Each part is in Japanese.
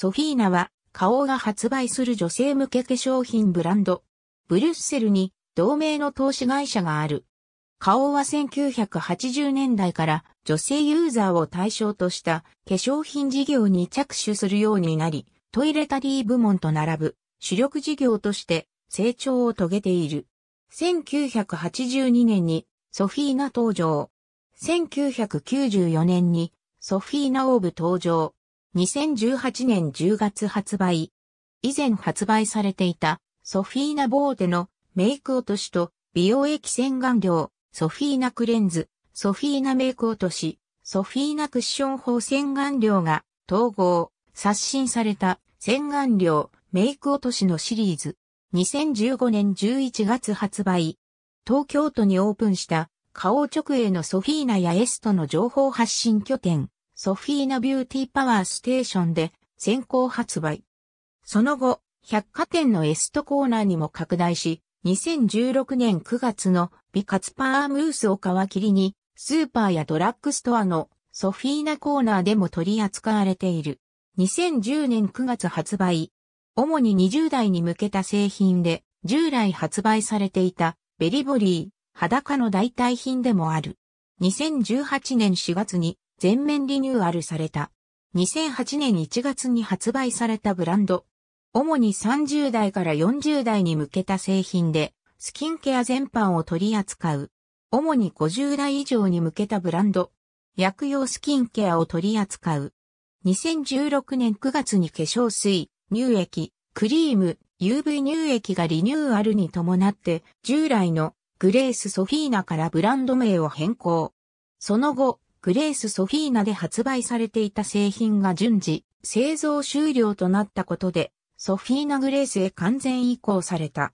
ソフィーナは、花王が発売する女性向け化粧品ブランド、ブリュッセルに同名の投資会社がある。花王は1980年代から女性ユーザーを対象とした化粧品事業に着手するようになり、トイレタリー部門と並ぶ主力事業として成長を遂げている。1982年にソフィーナ登場。1994年にソフィーナオーブ登場。2018年10月発売。以前発売されていたソフィーナボーテのメイク落としと美容液洗顔料、ソフィーナクレンズ、ソフィーナメイク落とし、ソフィーナクッション法洗顔料が統合、刷新された洗顔料、メイク落としのシリーズ。2015年11月発売。東京都にオープンした、顔直営のソフィーナやエストの情報発信拠点。ソフィーナビューティーパワーステーションで先行発売。その後、百貨店のエストコーナーにも拡大し、2016年9月の美活パームースを皮切りに、スーパーやドラッグストアのソフィーナコーナーでも取り扱われている。2010年9月発売。主に20代に向けた製品で、従来発売されていたベリボリー、裸の代替品でもある。2018年4月に全面リニューアルされた。2008年1月に発売されたブランド。主に30代から40代に向けた製品で、スキンケア全般を取り扱う。主に50代以上に向けたブランド。薬用スキンケアを取り扱う。2016年9月に化粧水、乳液、クリーム、UV 乳液がリニューアルに伴って、従来のグレース・ソフィーナからブランド名を変更。その後、グレース・ソフィーナで発売されていた製品が順次、製造終了となったことで、ソフィーナ・グレースへ完全移行された。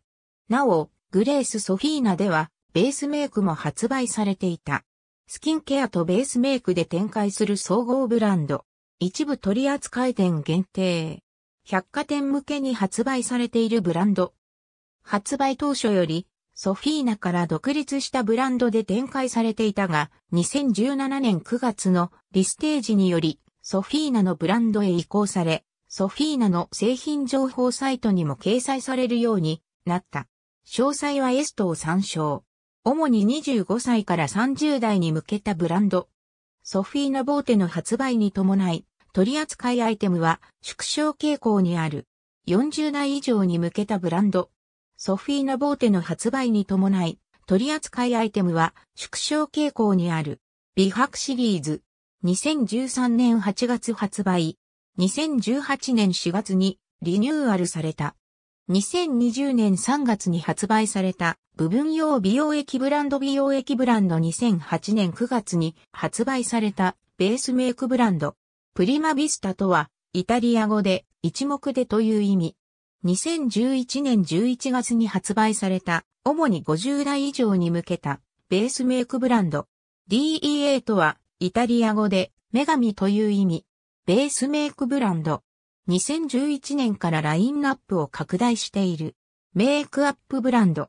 なお、グレース・ソフィーナでは、ベースメイクも発売されていた。スキンケアとベースメイクで展開する総合ブランド。一部取扱店限定。百貨店向けに発売されているブランド。発売当初よりソフィーナから独立したブランドで展開されていたが、2017年9月のリステージにより、ソフィーナのブランドへ移行され、ソフィーナの製品情報サイトにも掲載されるようになった。詳細はエストを参照。主に25歳から30代に向けたブランド。ソフィーナボーテの発売に伴い、取扱いアイテムは縮小傾向にある。40代以上に向けたブランド。ソフィーナボーテの発売に伴い、取扱いアイテムは縮小傾向にある。美白シリーズ。2013年8月発売。2018年4月にリニューアルされた。2020年3月に発売された部分用美容液ブランド美容液ブランド2008年9月に発売されたベースメイクブランド。プリマビスタとはイタリア語で一目でという意味。2011年11月に発売された、主に50代以上に向けた、ベースメイクブランド。DEA とは、イタリア語で、女神という意味。ベースメイクブランド。2011年からラインナップを拡大している。メイクアップブランド。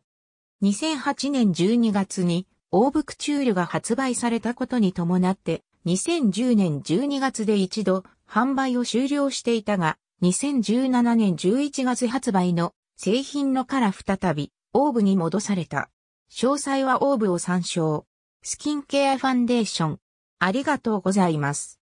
2008年12月に、オーブクチュールが発売されたことに伴って、2010年12月で一度販売を終了していたが、2017年11月発売の製品のから再びオーブに戻された。詳細はオーブを参照。スキンケアファンデーション。ありがとうございます。